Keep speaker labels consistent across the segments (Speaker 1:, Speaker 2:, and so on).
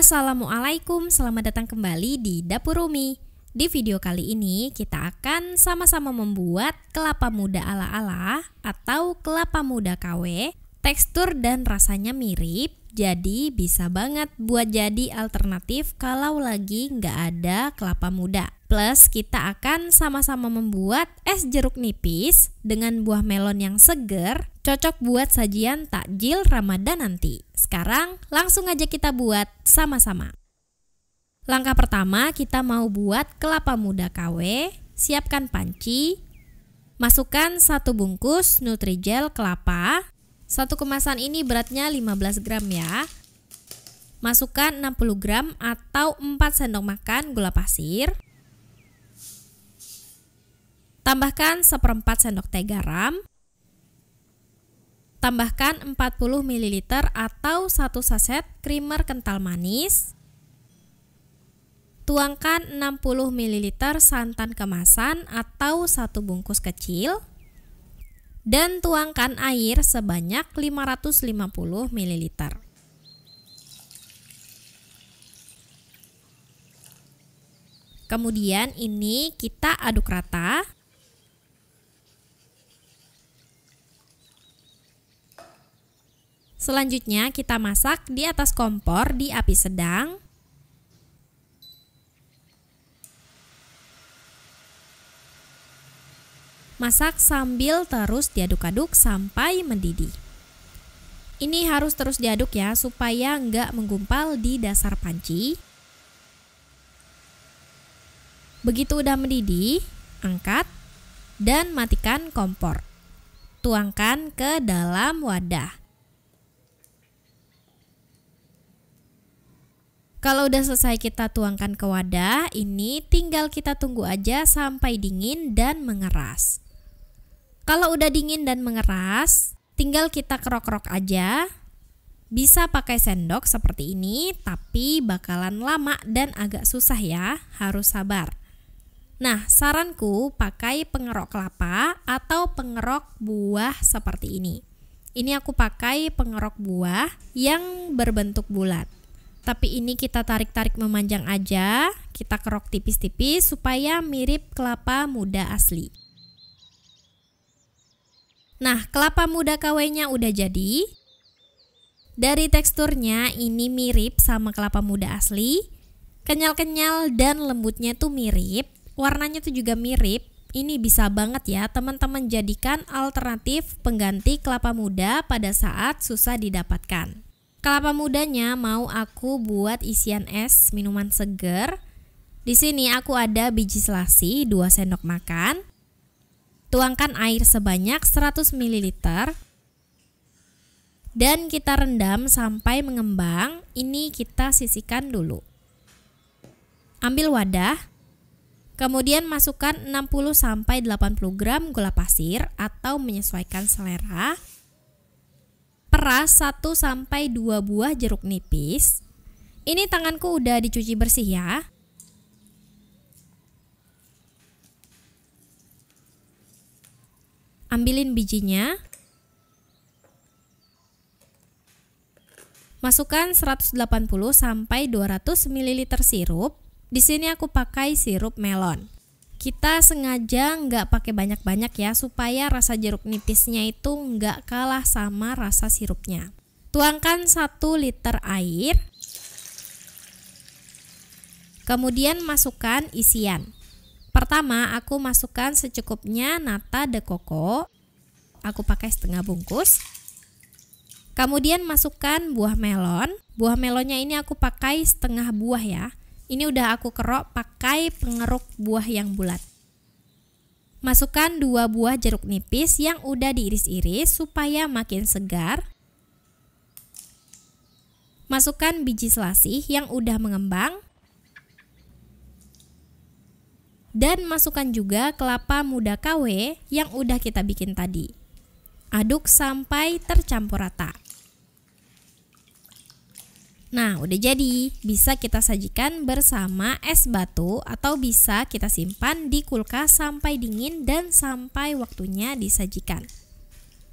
Speaker 1: Assalamualaikum, selamat datang kembali di Dapur Rumi. Di video kali ini kita akan sama-sama membuat kelapa muda ala-ala atau kelapa muda KW. Tekstur dan rasanya mirip, jadi bisa banget buat jadi alternatif kalau lagi nggak ada kelapa muda. Plus kita akan sama-sama membuat es jeruk nipis dengan buah melon yang seger, cocok buat sajian takjil Ramadan nanti. Sekarang langsung aja kita buat sama-sama. Langkah pertama kita mau buat kelapa muda KW, siapkan panci, masukkan satu bungkus Nutrijel kelapa. Satu kemasan ini beratnya 15 gram ya. Masukkan 60 gram atau 4 sendok makan gula pasir. Tambahkan seperempat sendok teh garam. Tambahkan 40 ml atau 1 saset krimer kental manis. Tuangkan 60 ml santan kemasan atau 1 bungkus kecil. Dan tuangkan air sebanyak 550 ml. Kemudian ini kita aduk rata. Selanjutnya kita masak di atas kompor di api sedang. Masak sambil terus diaduk-aduk sampai mendidih. Ini harus terus diaduk ya supaya nggak menggumpal di dasar panci. Begitu udah mendidih, angkat dan matikan kompor. Tuangkan ke dalam wadah. Kalau udah selesai kita tuangkan ke wadah, ini tinggal kita tunggu aja sampai dingin dan mengeras. Kalau udah dingin dan mengeras, tinggal kita kerok-kerok aja. Bisa pakai sendok seperti ini, tapi bakalan lama dan agak susah ya, harus sabar. Nah, saranku pakai pengerok kelapa atau pengerok buah seperti ini. Ini aku pakai pengerok buah yang berbentuk bulat tapi ini kita tarik-tarik memanjang aja, kita kerok tipis-tipis supaya mirip kelapa muda asli. Nah, kelapa muda kawenya udah jadi. Dari teksturnya ini mirip sama kelapa muda asli. Kenyal-kenyal dan lembutnya tuh mirip, warnanya tuh juga mirip. Ini bisa banget ya teman-teman jadikan alternatif pengganti kelapa muda pada saat susah didapatkan. Kelapa mudanya mau aku buat isian es minuman seger. Di sini aku ada biji selasi 2 sendok makan. Tuangkan air sebanyak 100 ml. Dan kita rendam sampai mengembang. Ini kita sisihkan dulu. Ambil wadah. Kemudian masukkan 60 sampai 80 gram gula pasir atau menyesuaikan selera peras 1 sampai 2 buah jeruk nipis. Ini tanganku udah dicuci bersih ya. Ambilin bijinya. Masukkan 180 sampai 200 ml sirup. Di sini aku pakai sirup melon kita sengaja nggak pakai banyak-banyak ya supaya rasa jeruk nipisnya itu nggak kalah sama rasa sirupnya. Tuangkan 1 liter air. Kemudian masukkan isian. Pertama, aku masukkan secukupnya nata de coco. Aku pakai setengah bungkus. Kemudian masukkan buah melon. Buah melonnya ini aku pakai setengah buah ya. Ini udah aku kerok pakai pengeruk buah yang bulat. Masukkan dua buah jeruk nipis yang udah diiris-iris supaya makin segar. Masukkan biji selasih yang udah mengembang. Dan masukkan juga kelapa muda KW yang udah kita bikin tadi. Aduk sampai tercampur rata. Nah, udah jadi. Bisa kita sajikan bersama es batu atau bisa kita simpan di kulkas sampai dingin dan sampai waktunya disajikan.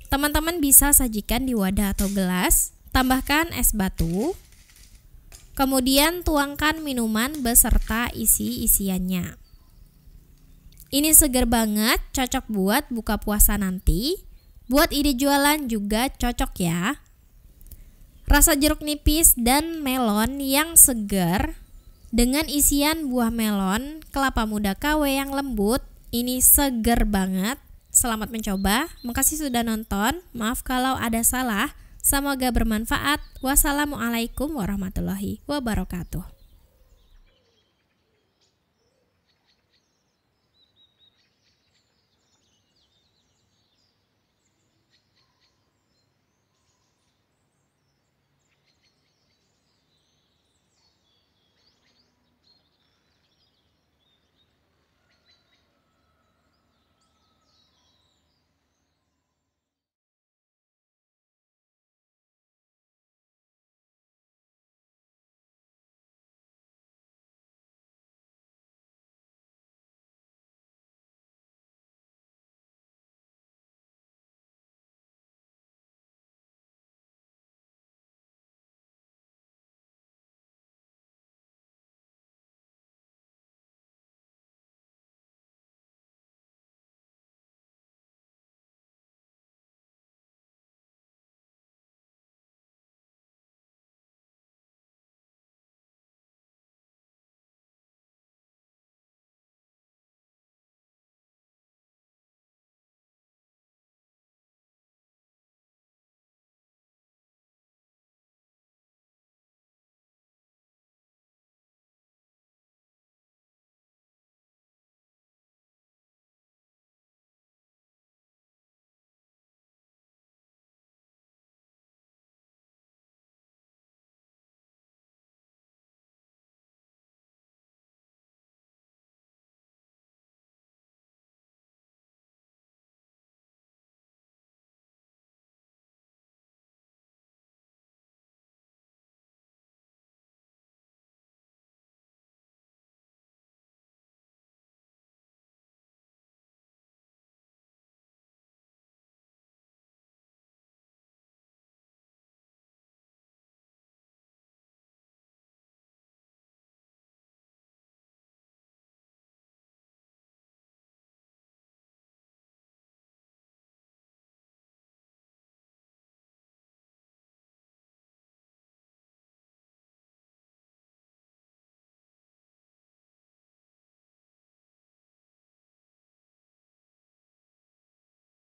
Speaker 1: Teman-teman bisa sajikan di wadah atau gelas, tambahkan es batu, kemudian tuangkan minuman beserta isi-isiannya. Ini seger banget, cocok buat buka puasa nanti. Buat ide jualan juga cocok ya. Rasa jeruk nipis dan melon yang segar dengan isian buah melon, kelapa muda KW yang lembut. Ini segar banget. Selamat mencoba. Makasih sudah nonton. Maaf kalau ada salah. Semoga bermanfaat. Wassalamualaikum warahmatullahi wabarakatuh.